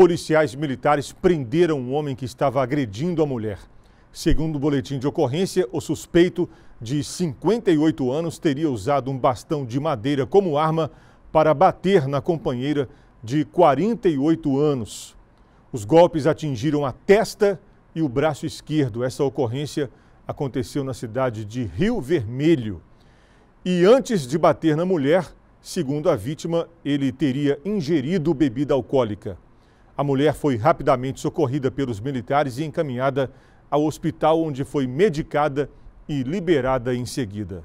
Policiais militares prenderam um homem que estava agredindo a mulher. Segundo o boletim de ocorrência, o suspeito, de 58 anos, teria usado um bastão de madeira como arma para bater na companheira de 48 anos. Os golpes atingiram a testa e o braço esquerdo. Essa ocorrência aconteceu na cidade de Rio Vermelho. E antes de bater na mulher, segundo a vítima, ele teria ingerido bebida alcoólica. A mulher foi rapidamente socorrida pelos militares e encaminhada ao hospital, onde foi medicada e liberada em seguida.